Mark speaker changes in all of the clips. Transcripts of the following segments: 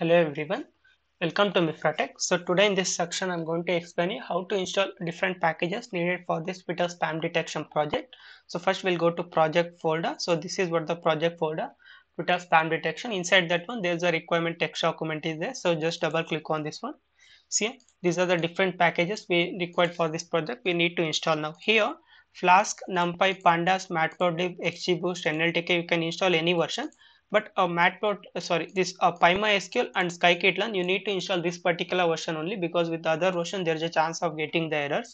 Speaker 1: hello everyone welcome to mifratech so today in this section i'm going to explain you how to install different packages needed for this twitter spam detection project so first we'll go to project folder so this is what the project folder twitter spam detection inside that one there's a requirement text document is there so just double click on this one see these are the different packages we required for this project we need to install now here flask numpy pandas matplotlib xgboost nltk you can install any version but a uh, matplot uh, sorry this uh, PyMySQL and skykatelin you need to install this particular version only because with the other version there's a chance of getting the errors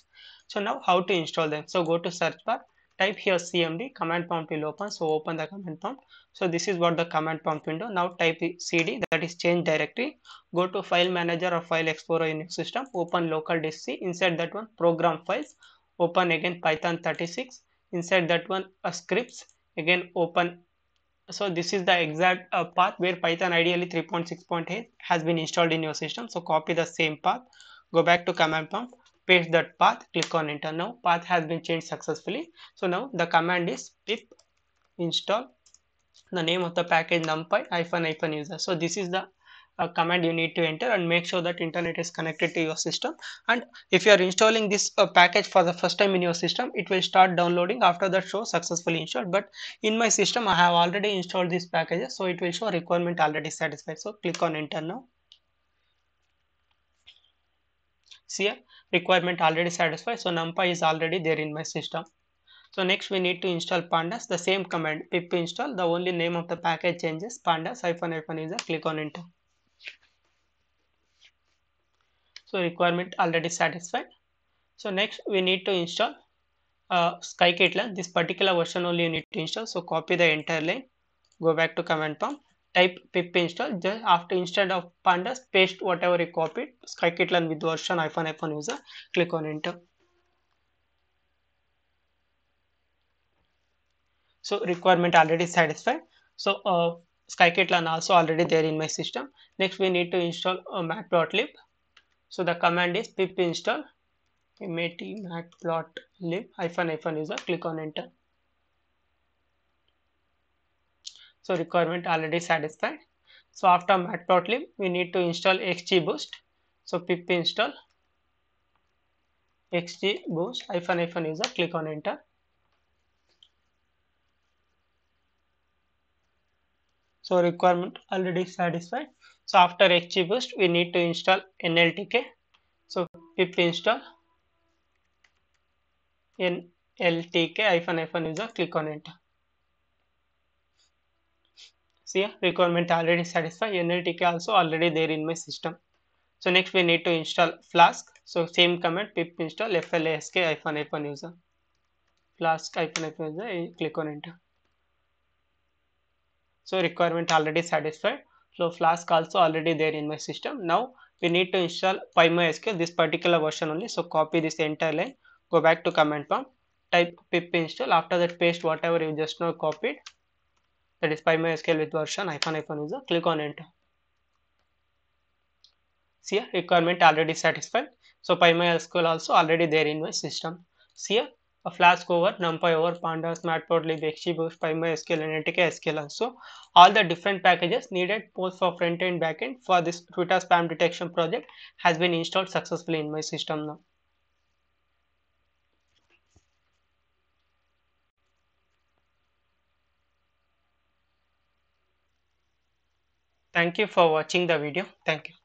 Speaker 1: so now how to install them so go to search bar type here cmd command prompt will open so open the command prompt so this is what the command prompt window now type cd that is change directory go to file manager or file explorer in your system open local disk c inside that one program files open again python 36 inside that one uh, scripts again open so this is the exact uh, path where python ideally 3.6.8 has been installed in your system so copy the same path go back to command prompt paste that path click on enter now path has been changed successfully so now the command is pip install the name of the package numpy hyphen hyphen user so this is the a command you need to enter and make sure that internet is connected to your system and if you are installing this uh, package for the first time in your system it will start downloading after that show successfully installed but in my system i have already installed these packages so it will show requirement already satisfied so click on enter now see here requirement already satisfied so numpy is already there in my system so next we need to install pandas the same command pip install the only name of the package changes pandas hyphen hyphen user click on enter so requirement already satisfied so next we need to install uh, skykitlan this particular version only you need to install so copy the entire line go back to command prompt type pip install just after instead of pandas paste whatever you copied skykitlan with version iphone iphone user click on enter so requirement already satisfied so uh, skykitlan also already there in my system next we need to install uh, matplotlib so the command is pip install matplotlib matplotlib hyphen hyphen user click on enter so requirement already satisfied so after matplotlib we need to install xgboost so pip install xgboost hyphen hyphen user click on enter so requirement already satisfied so after XGBoost, we need to install NLTK. So pip install NLTK hyphen hyphen user, click on it. See, requirement already satisfied. NLTK also already there in my system. So next we need to install Flask. So same command pip install flask hyphen hyphen user. Flask hyphen hyphen user, click on enter. So requirement already satisfied so flask also already there in my system now we need to install PyMySQL this particular version only so copy this entire line go back to command prompt type pip install after that paste whatever you just now copied that is PyMySQL with version hyphen hyphen user click on enter see requirement already satisfied so PyMySQL also already there in my system see a Flask over, NumPy over, Pandas, Matplotlib, XGBoost, PyMySQL, and NTK SQL also. All the different packages needed both for front end backend for this Twitter spam detection project has been installed successfully in my system now. Thank you for watching the video. Thank you.